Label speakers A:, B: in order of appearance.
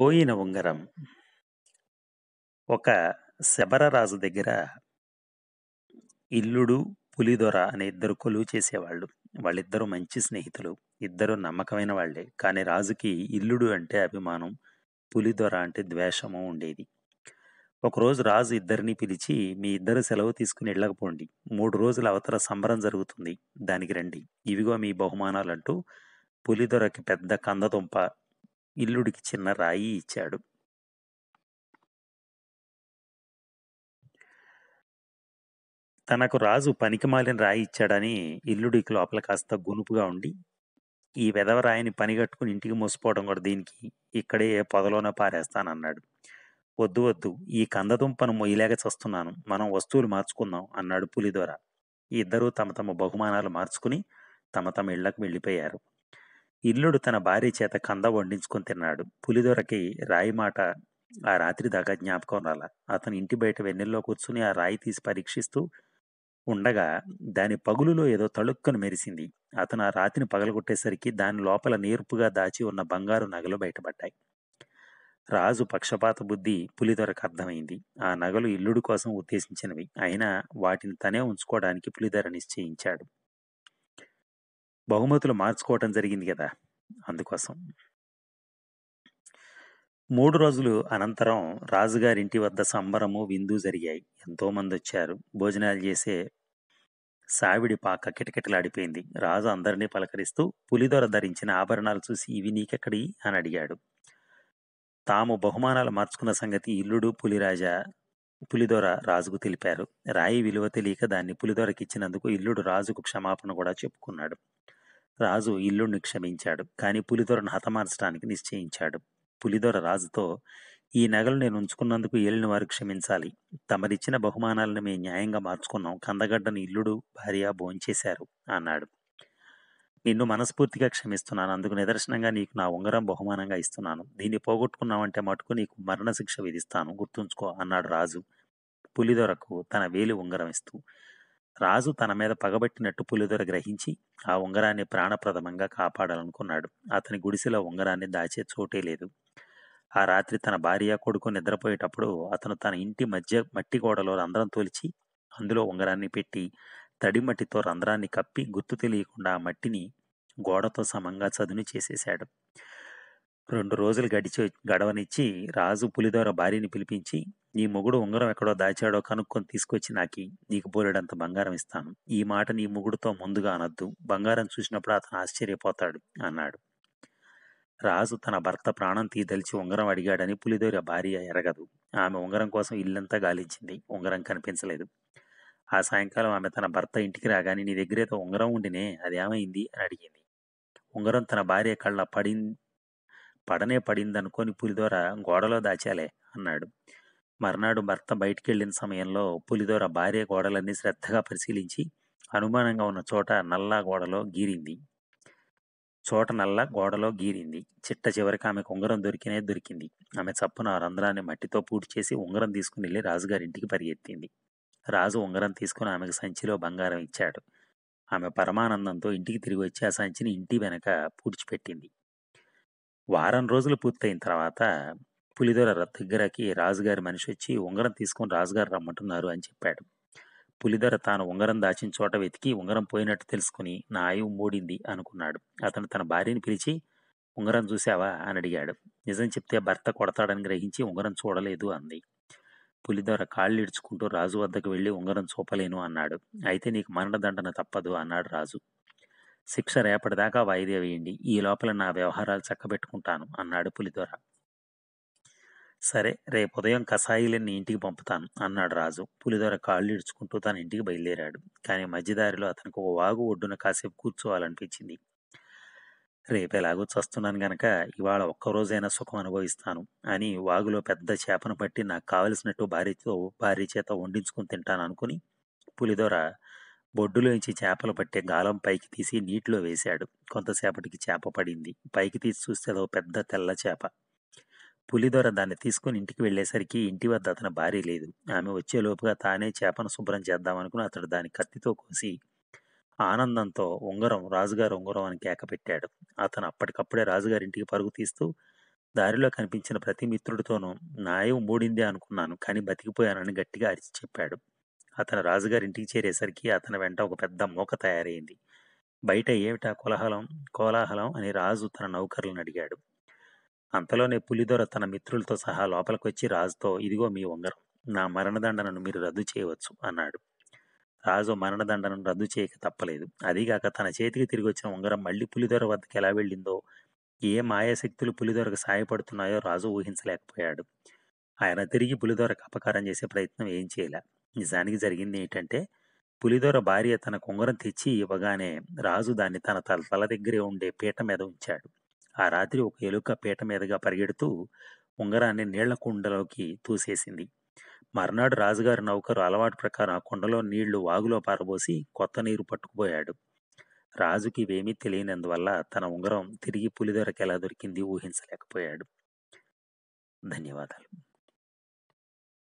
A: పోయిన ఉంగరం ఒక శబరరాజు దగ్గర ఇల్లుడు పులిదొర అనే ఇద్దరు కొలువు చేసేవాళ్ళు వాళ్ళిద్దరూ మంచి స్నేహితులు ఇద్దరు నమ్మకమైన వాళ్లే కానీ రాజుకి ఇల్లుడు అంటే అభిమానం పులిదొర అంటే ద్వేషము ఉండేది ఒకరోజు రాజు ఇద్దరిని పిలిచి మీ ఇద్దరు సెలవు తీసుకుని వెళ్ళకపోండి మూడు రోజుల అవతల సంబరం జరుగుతుంది దానికి రండి ఇవిగో మీ బహుమానాలు అంటూ పులిదొరకి పెద్ద కందదుంప ఇల్లుడికి చిన్న రాయి ఇచ్చాడు తనకు రాజు పనికిమాలిన రాయి ఇచ్చాడని ఇల్లుడికి లోపల కాస్త గునుపుగా ఉండి ఈ పని పనిగట్టుకుని ఇంటికి మోసిపోవడం కూడా దీనికి ఇక్కడే పొదలోనే పారేస్తానన్నాడు వద్దు వద్దు ఈ కందదుంపను మొయ్యలేక చస్తున్నాను మనం వస్తువులు మార్చుకుందాం అన్నాడు పులిదొర ఇద్దరూ తమ తమ బహుమానాలు మార్చుకుని తమ తమ ఇళ్లకు వెళ్ళిపోయారు ఇల్లుడు తన భార్య చేత కంద వండించుకొని తిన్నాడు పులిదొరకి రాయి మాట ఆ రాత్రి దాకా జ్ఞాపకం రాల అతను ఇంటి బయట వెన్నెల్లో కూర్చుని ఆ రాయి తీసి పరీక్షిస్తూ ఉండగా దాని పగులులో ఏదో తళుక్కను మెరిసింది అతను ఆ రాతిని పగలగొట్టేసరికి దాని లోపల నేర్పుగా దాచి ఉన్న బంగారు నగలు బయటపడ్డాయి రాజు పక్షపాత బుద్ధి పులిదొరకు అర్థమైంది ఆ నగలు ఇల్లుడు కోసం ఉద్దేశించినవి అయినా వాటిని తనే ఉంచుకోవడానికి పులిధర నిశ్చయించాడు బహుమతులు మార్చుకోవటం జరిగింది కదా అందుకోసం మూడు రోజులు అనంతరం రాజుగారింటి వద్ద సంబరము విందు జరిగాయి ఎంతోమంది వచ్చారు భోజనాలు చేసే సావిడి పాక కిటకిటలాడిపోయింది రాజు అందరినీ పలకరిస్తూ పులిదొర ధరించిన ఆభరణాలు చూసి ఇవి నీకెక్కడి అని అడిగాడు తాము బహుమానాలు మార్చుకున్న సంగతి ఇల్లుడు పులిరాజా పులిదొర రాజుకు తెలిపారు రాయి విలువ తెలియక దాన్ని పులిదొరకిచ్చినందుకు ఇల్లుడు రాజుకు క్షమాపణ కూడా చెప్పుకున్నాడు రాజు ఇల్లుణ్ణి క్షమించాడు కానీ పులిదొరను హతమార్చడానికి నిశ్చయించాడు పులిదొర రాజుతో ఈ నగలు నేను ఉంచుకున్నందుకు ఏలిన వారు క్షమించాలి తమరిచ్చిన బహుమానాలను మేము న్యాయంగా మార్చుకున్నాం కందగడ్డను ఇల్లుడు భార్య భోంచేశారు అన్నాడు నిన్ను మనస్ఫూర్తిగా క్షమిస్తున్నాను అందుకు నిదర్శనంగా నీకు నా ఉంగరం బహుమానంగా ఇస్తున్నాను దీన్ని పోగొట్టుకున్నావంటే మటుకు నీకు మరణశిక్ష విధిస్తాను గుర్తుంచుకో అన్నాడు రాజు పులిదొరకు తన వేలి ఉంగరం ఇస్తూ రాజు తన మీద పగబట్టినట్టు పులిదొర గ్రహించి ఆ ఉంగరాన్ని ప్రాణప్రదమంగా కాపాడాలనుకున్నాడు అతని గుడిసెలో ఉంగరాన్ని దాచే చోటే లేదు ఆ రాత్రి తన భార్య కొడుకు నిద్రపోయేటప్పుడు అతను తన ఇంటి మధ్య మట్టి గోడలో రంధ్రం తోలిచి అందులో ఉంగరాన్ని పెట్టి తడిమట్టితో రంధ్రాన్ని కప్పి గుర్తు తెలియకుండా ఆ మట్టిని గోడతో సమంగా చదును చేసేశాడు రెండు రోజులు గడిచి గడవనిచ్చి రాజు పులిదోర భార్యని పిలిపించి నీ మొగుడు ఉంగరం ఎక్కడో దాచాడో కనుక్కొని తీసుకొచ్చి నాకి నీకు బోలెడంత బంగారం ఇస్తాను ఈ మాట నీ మొగుడుతో ముందుగా అనొద్దు బంగారం చూసినప్పుడు అతను ఆశ్చర్యపోతాడు అన్నాడు రాజు తన భర్త ప్రాణం తీదలిచి ఉంగరం అడిగాడని పులిదోర భార్య ఎరగదు ఆమె ఉంగరం కోసం ఇల్లంతా గాలించింది ఉంగరం కనిపించలేదు ఆ సాయంకాలం ఆమె తన భర్త ఇంటికి రాగానే నీ దగ్గరేదో ఉంగరం ఉండినే అదేమైంది అని అడిగింది ఉంగరం తన భార్య కళ్ళ పడి పడనే పడిందనుకొని పులిదోర గోడలో దాచాలే అన్నాడు మర్నాడు భర్త బయటికెళ్లిన సమయంలో పులిదోర భార్య గోడలన్నీ శ్రద్ధగా పరిశీలించి అనుమానంగా ఉన్న చోట నల్లా గోడలో గీరింది చోట నల్ల గోడలో గీరింది చిట్ట చివరికి ఆమెకు ఉంగరం దొరికినే దొరికింది ఆమె చప్పున రంధ్రాన్ని మట్టితో పూడి చేసి ఉంగరం తీసుకుని వెళ్ళి రాజుగారింటికి పరిగెత్తింది రాజు ఉంగరం తీసుకుని ఆమెకు సంచిలో బంగారం ఇచ్చాడు ఆమె పరమానందంతో ఇంటికి తిరిగి వచ్చి ఆ సంచిని ఇంటి వెనక పూడ్చిపెట్టింది వారం రోజులు పూర్తయిన తర్వాత పులిదొర దగ్గరకి రాజుగారి మనిషి వచ్చి ఉంగరం తీసుకొని రాజుగారు రమ్మంటున్నారు అని చెప్పాడు పులిదొర తాను ఉంగరం దాచిన చోట వెతికి ఉంగరం పోయినట్టు తెలుసుకుని నా ఆయువు మూడింది అనుకున్నాడు అతను తన భార్యని పిలిచి ఉంగరం చూసావా అని అడిగాడు నిజం చెప్తే భర్త కొడతాడని గ్రహించి ఉంగరం చూడలేదు అంది పులిదొర కాళ్ళు ఇడ్చుకుంటూ రాజు వద్దకు వెళ్ళి ఉంగరం చూపలేను అన్నాడు అయితే నీకు మరణదండన తప్పదు అన్నాడు రాజు శిక్ష రేపటిదాకా వాయిదా వేయండి ఈ లోపల నా వ్యవహారాలు చక్కబెట్టుకుంటాను అన్నాడు పులిదొర సరే రేపు ఉదయం కసాయిలని నీ ఇంటికి పంపుతాను అన్నాడు రాజు పులిదొర కాళ్ళు ఇడుచుకుంటూ తన ఇంటికి బయలుదేరాడు కానీ మధ్యదారిలో అతనికి ఒక వాగు ఒడ్డున కాసేపు కూర్చోవాలనిపించింది రేపు ఎలాగో చస్తున్నాను గనక ఇవాళ ఒక్కరోజైనా సుఖం అనుభవిస్తాను అని వాగులో పెద్ద చేపను పట్టి నాకు కావలసినట్టు భార్యతో భార్య చేత వండించుకుని తింటాను అనుకుని పులిదొర బొడ్డులోంచి చేపలు పట్టే గాలం పైకి తీసి నీటిలో వేశాడు కొంతసేపటికి చేప పడింది పైకి తీసి చూస్తే అదో పెద్ద తెల్ల చేప పులిదొర దాన్ని తీసుకుని ఇంటికి వెళ్ళేసరికి ఇంటి వద్ద అతని భార్య లేదు ఆమె వచ్చేలోపుగా తానే చేపను శుభ్రం చేద్దామనుకుని అతడు దాని కత్తితో కోసి ఆనందంతో ఉంగరం రాజుగారు ఉంగరం అని కేక పెట్టాడు అతను అప్పటికప్పుడే రాజుగారింటికి పరుగు తీస్తూ దారిలో కనిపించిన ప్రతి మిత్రుడితోనూ నాయం మూడిందే అనుకున్నాను కానీ బతికిపోయానని గట్టిగా అరిచి చెప్పాడు అతను రాజుగారింటికి చేరేసరికి అతని వెంట ఒక పెద్ద మూక తయారైంది బయట ఏమిటా కోలాహలం కోలాహలం అని రాజు తన నౌకర్లను అడిగాడు అంతలోనే పులిదొర తన మిత్రులతో సహా లోపలికి వచ్చి రాజుతో ఇదిగో మీ ఉంగరం నా మరణదండనను మీరు రద్దు చేయవచ్చు అన్నాడు రాజు మరణదండనను రద్దు చేయక తప్పలేదు అదీగాక తన చేతికి తిరిగి వచ్చిన ఉంగరం మళ్ళీ పులిదొర వద్దకు ఎలా వెళ్ళిందో ఏ మాయాశక్తులు పులిదొరకు సాయపడుతున్నాయో రాజు ఊహించలేకపోయాడు ఆయన తిరిగి పులిదొరకు అపకారం చేసే ప్రయత్నం ఏం చేయలే నిజానికి జరిగింది ఏంటంటే పులిదొర భార్య తన కుంగరం తెచ్చి ఇవ్వగానే రాజు దాన్ని తన తల తల దగ్గరే ఉండే పీట మీద ఉంచాడు ఆ రాత్రి ఒక ఎలుక పీట మీదగా పరిగెడుతూ ఉంగరాన్ని నీళ్ల కుండలోకి తూసేసింది మర్నాడు రాజుగారి నౌకరు అలవాటు ప్రకారం ఆ కుండలో నీళ్లు వాగులో పారబోసి కొత్త నీరు పట్టుకుపోయాడు రాజుకి ఇవేమీ తెలియనందువల్ల తన ఉంగరం తిరిగి పులిదొరకి ఎలా దొరికింది ఊహించలేకపోయాడు ధన్యవాదాలు